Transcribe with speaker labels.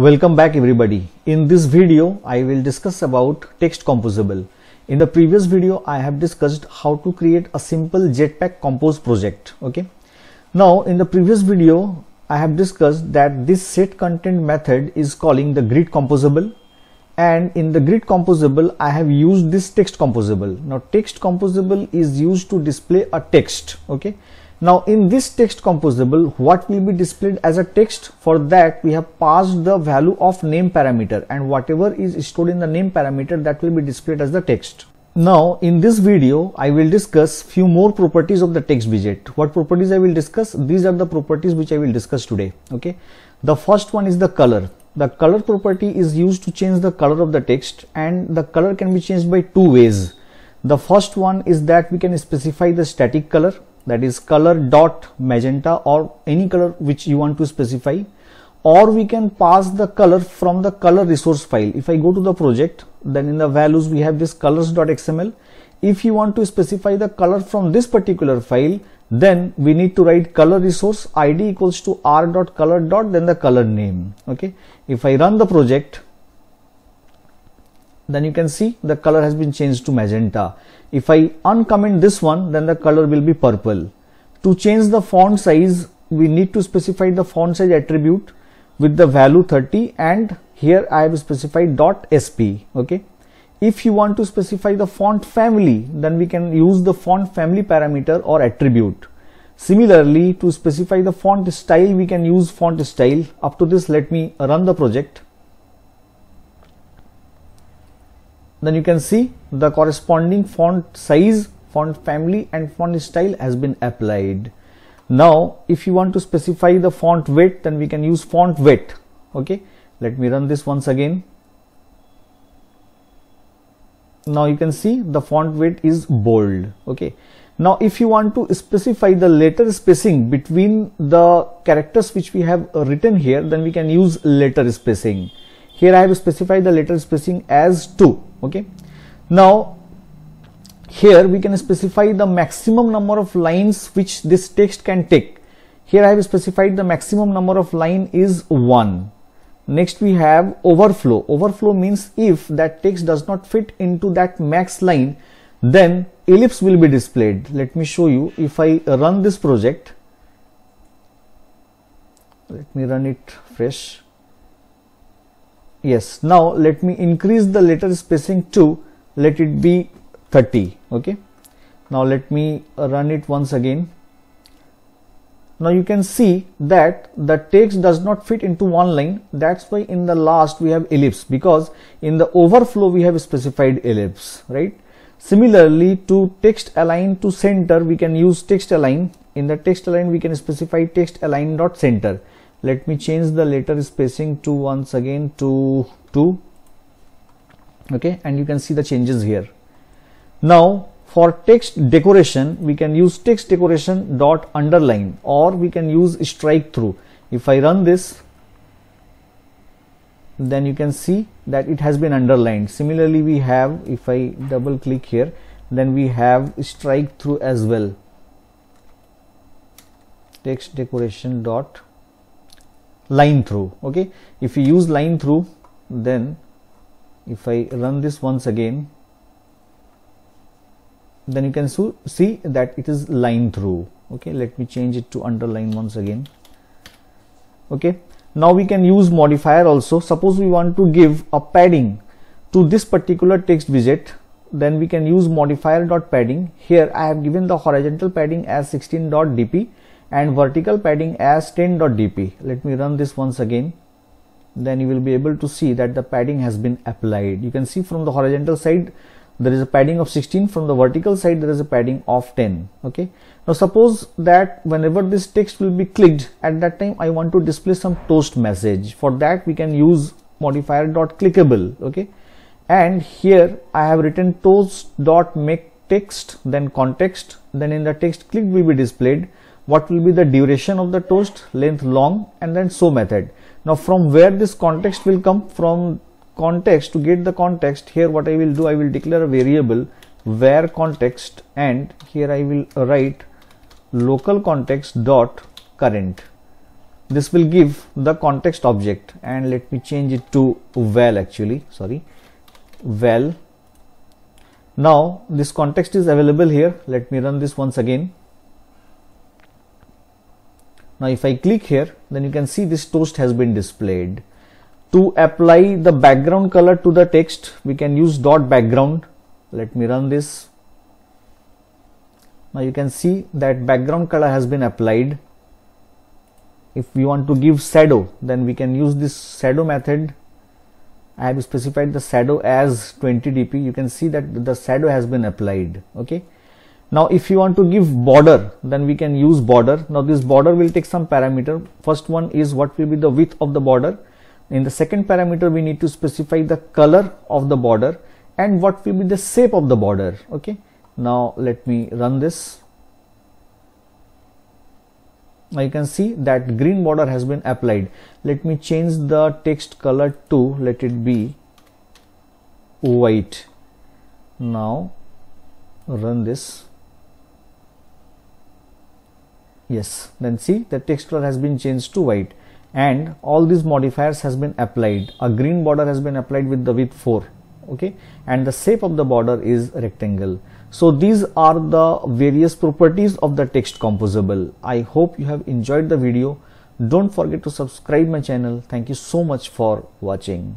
Speaker 1: Welcome back everybody. In this video, I will discuss about text composable. In the previous video, I have discussed how to create a simple Jetpack compose project. Okay. Now in the previous video, I have discussed that this set content method is calling the grid composable and in the grid composable, I have used this text composable. Now text composable is used to display a text. Okay. Now in this text composable, what will be displayed as a text? For that, we have passed the value of name parameter and whatever is stored in the name parameter that will be displayed as the text. Now in this video I will discuss few more properties of the text widget. What properties I will discuss? These are the properties which I will discuss today. Okay. The first one is the color. The color property is used to change the color of the text and the color can be changed by two ways. The first one is that we can specify the static color that is color dot magenta or any color which you want to specify or we can pass the color from the color resource file if i go to the project then in the values we have this colors.xml if you want to specify the color from this particular file then we need to write color resource id equals to r dot color dot then the color name okay if i run the project then you can see the color has been changed to magenta. If I uncomment this one, then the color will be purple. To change the font size, we need to specify the font size attribute with the value 30 and here I have specified dot sp. Okay. If you want to specify the font family, then we can use the font family parameter or attribute. Similarly, to specify the font style, we can use font style. Up to this, let me run the project. then you can see the corresponding font size font family and font style has been applied now if you want to specify the font width then we can use font width okay let me run this once again now you can see the font width is bold okay now if you want to specify the letter spacing between the characters which we have written here then we can use letter spacing here i have specified the letter spacing as 2 okay now here we can specify the maximum number of lines which this text can take here i have specified the maximum number of line is one next we have overflow overflow means if that text does not fit into that max line then ellipse will be displayed let me show you if i run this project let me run it fresh yes now let me increase the letter spacing to let it be 30 okay now let me run it once again now you can see that the text does not fit into one line that's why in the last we have ellipse because in the overflow we have specified ellipse right similarly to text align to center we can use text align in the text align we can specify text align dot center let me change the letter spacing to once again to 2 okay and you can see the changes here now for text decoration we can use text decoration dot underline or we can use strike through if i run this then you can see that it has been underlined similarly we have if i double click here then we have strike through as well text decoration dot line through okay if you use line through then if I run this once again then you can see that it is line through okay let me change it to underline once again okay now we can use modifier also suppose we want to give a padding to this particular text widget then we can use modifier dot padding here I have given the horizontal padding as 16 dot dp and vertical padding as 10.dp. Let me run this once again. Then you will be able to see that the padding has been applied. You can see from the horizontal side there is a padding of 16 from the vertical side there is a padding of 10 okay now suppose that whenever this text will be clicked at that time i want to display some toast message for that we can use modifier dot clickable okay and here i have written toast dot make text then context then in the text click will be displayed what will be the duration of the toast length long and then so method now from where this context will come from context to get the context here what i will do i will declare a variable where context and here i will write local context dot current this will give the context object and let me change it to well actually sorry well now this context is available here let me run this once again now if I click here, then you can see this toast has been displayed. To apply the background color to the text, we can use dot background. Let me run this. Now you can see that background color has been applied. If we want to give shadow, then we can use this shadow method. I have specified the shadow as 20 dp. You can see that the shadow has been applied. Okay. Now, if you want to give border, then we can use border. Now, this border will take some parameter. First one is what will be the width of the border. In the second parameter, we need to specify the color of the border and what will be the shape of the border. Okay. Now, let me run this. Now, you can see that green border has been applied. Let me change the text color to, let it be white. Now, run this yes then see the text color has been changed to white and all these modifiers has been applied a green border has been applied with the width 4 okay and the shape of the border is rectangle so these are the various properties of the text composable i hope you have enjoyed the video don't forget to subscribe my channel thank you so much for watching